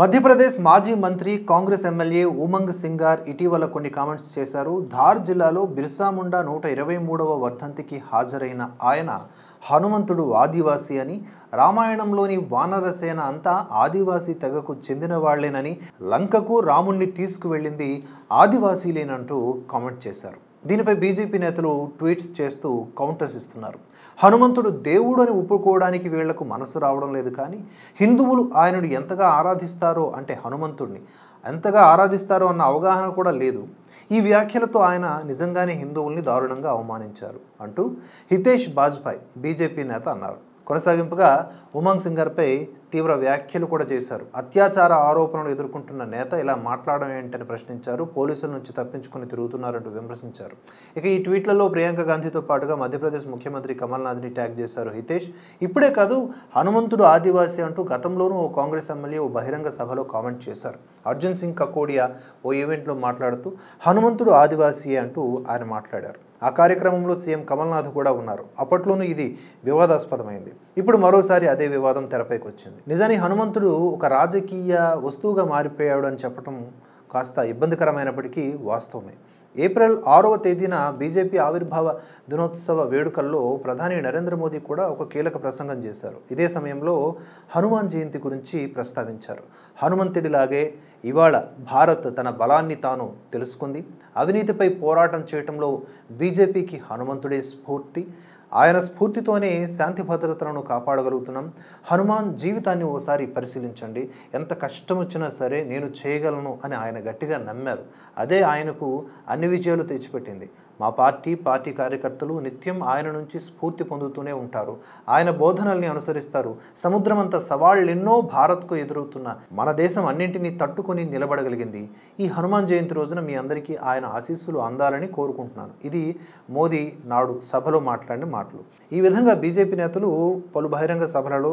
మధ్యప్రదేశ్ మాజీ మంత్రి కాంగ్రెస్ ఎమ్మెల్యే ఉమంగ్ సింగార్ ఇటీవల కొన్ని కామెంట్స్ చేశారు ధార్ జిల్లాలో బిర్సాముండా నూట ఇరవై మూడవ వర్ధంతికి హాజరైన ఆయన హనుమంతుడు ఆదివాసి అని రామాయణంలోని వానరసేన అంతా ఆదివాసీ తెగకు చెందిన వాళ్లేనని లంకకు రాముణ్ణి తీసుకువెళ్ళింది ఆదివాసీలేనంటూ కామెంట్ చేశారు దీనిపై బీజేపీ నేతలు ట్వీట్స్ చేస్తూ కౌంటర్స్ ఇస్తున్నారు హనుమంతుడు దేవుడు అని ఒప్పుకోవడానికి వీళ్లకు మనసు రావడం లేదు కానీ హిందువులు ఆయనను ఎంతగా ఆరాధిస్తారో అంటే హనుమంతుడిని ఎంతగా ఆరాధిస్తారో అన్న అవగాహన కూడా లేదు ఈ వ్యాఖ్యలతో ఆయన నిజంగానే హిందువుల్ని దారుణంగా అవమానించారు అంటూ హితేష్ బాజ్పాయ్ బీజేపీ నేత అన్నారు కొనసాగింపుగా ఉమాంగ్ సింగర్పై తీవ్ర వ్యాఖ్యలు కూడా చేశారు అత్యాచార ఆరోపణలు ఎదుర్కొంటున్న నేత ఇలా మాట్లాడడం ఏంటని ప్రశ్నించారు పోలీసుల నుంచి తప్పించుకుని తిరుగుతున్నారంటూ విమర్శించారు ఇక ఈ ట్వీట్లలో ప్రియాంక గాంధీతో పాటుగా మధ్యప్రదేశ్ ముఖ్యమంత్రి కమల్నాథ్ని ట్యాగ్ చేశారు హితేష్ ఇప్పుడే కాదు హనుమంతుడు ఆదివాసీ అంటూ గతంలోనూ ఓ కాంగ్రెస్ ఎమ్మెల్యే ఓ బహిరంగ సభలో కామెంట్ చేశారు అర్జున్ సింగ్ కకోడియా ఓ ఈవెంట్లో మాట్లాడుతూ హనుమంతుడు ఆదివాసీయే అంటూ ఆయన మాట్లాడారు ఆ కార్యక్రమంలో సీఎం కమల్నాథ్ కూడా ఉన్నారు అప్పట్లోనూ ఇది వివాదాస్పదమైంది ఇప్పుడు మరోసారి అదే వివాదం తెరపైకి వచ్చింది నిజానికి హనుమంతుడు ఒక రాజకీయ వస్తువుగా మారిపోయాడు అని చెప్పడం కాస్త ఇబ్బందికరమైనప్పటికీ వాస్తవమే ఏప్రిల్ ఆరవ తేదీన బీజేపీ ఆవిర్భావ దినోత్సవ వేడుకల్లో ప్రధాని నరేంద్ర మోదీ కూడా ఒక కీలక ప్రసంగం చేశారు ఇదే సమయంలో హనుమాన్ జయంతి గురించి ప్రస్తావించారు హనుమంతుడిలాగే ఇవాళ భారత్ తన బలాన్ని తాను తెలుసుకుంది అవినీతిపై పోరాటం చేయటంలో బీజేపీకి హనుమంతుడే స్ఫూర్తి ఆయన స్ఫూర్తితోనే శాంతి భద్రతలను కాపాడగలుగుతున్నాం హనుమాన్ జీవితాన్ని ఓసారి పరిశీలించండి ఎంత కష్టం వచ్చినా సరే నేను చేయగలను అని ఆయన గట్టిగా నమ్మారు అదే ఆయనకు అన్ని విజయాలు తెచ్చిపెట్టింది మా పార్టీ పార్టీ కార్యకర్తలు నిత్యం ఆయన నుంచి స్ఫూర్తి పొందుతూనే ఉంటారు ఆయన బోధనల్ని అనుసరిస్తారు సముద్రమంత సవాళ్ళెన్నో భారత్కు ఎదురవుతున్న మన దేశం అన్నింటినీ తట్టుకొని నిలబడగలిగింది ఈ హనుమాన్ జయంతి రోజున మీ అందరికీ ఆయన ఆశీస్సులు అందాలని కోరుకుంటున్నాను ఇది మోదీ నాడు సభలో మాట్లాడిన మాట మాటలు ఈ విధంగా బీజేపీ నేతలు పలు బహిరంగ సభలలో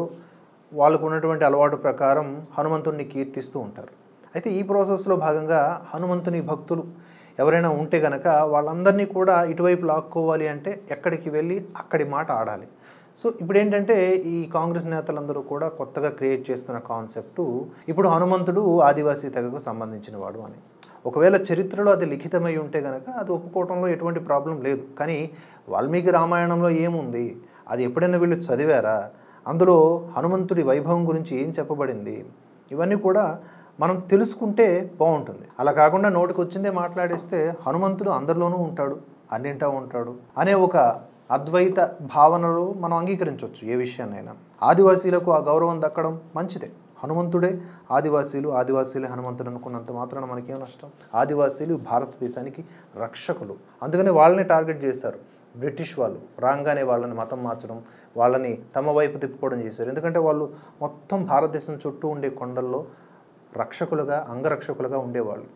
వాళ్ళకు ఉన్నటువంటి అలవాటు ప్రకారం హనుమంతుణ్ణి కీర్తిస్తూ ఉంటారు అయితే ఈ ప్రాసెస్లో భాగంగా హనుమంతుని భక్తులు ఎవరైనా ఉంటే గనక వాళ్ళందరినీ కూడా ఇటువైపు లాక్కోవాలి అంటే ఎక్కడికి వెళ్ళి అక్కడి మాట ఆడాలి సో ఇప్పుడు ఏంటంటే ఈ కాంగ్రెస్ నేతలందరూ కూడా కొత్తగా క్రియేట్ చేస్తున్న కాన్సెప్టు ఇప్పుడు హనుమంతుడు ఆదివాసీ తెగకు సంబంధించిన వాడు అని ఒకవేళ చరిత్రలో అది లిఖితమై ఉంటే కనుక అది ఒప్పుకోవటంలో ఎటువంటి ప్రాబ్లం లేదు కానీ వాల్మీకి రామాయణంలో ఏముంది అది ఎప్పుడైనా వీళ్ళు చదివారా అందులో హనుమంతుడి వైభవం గురించి ఏం చెప్పబడింది ఇవన్నీ కూడా మనం తెలుసుకుంటే బాగుంటుంది అలా కాకుండా నోటికి వచ్చిందే మాట్లాడేస్తే హనుమంతుడు అందరిలోనూ ఉంటాడు అన్నింటా ఉంటాడు అనే ఒక అద్వైత భావనలో మనం అంగీకరించవచ్చు ఏ విషయాన్నైనా ఆదివాసీలకు ఆ గౌరవం దక్కడం మంచిదే హనుమంతుడే ఆదివాసీలు ఆదివాసీలే హనుమంతుడు అనుకున్నంత మాత్రాన మనకేం నష్టం ఆదివాసీలు భారతదేశానికి రక్షకులు అందుకనే వాళ్ళని టార్గెట్ చేశారు బ్రిటిష్ వాళ్ళు రాగానే వాళ్ళని మతం మార్చడం వాళ్ళని తమ వైపు తిప్పుకోవడం చేశారు ఎందుకంటే వాళ్ళు మొత్తం భారతదేశం చుట్టూ ఉండే కొండల్లో రక్షకులుగా అంగరక్షకులుగా ఉండేవాళ్ళు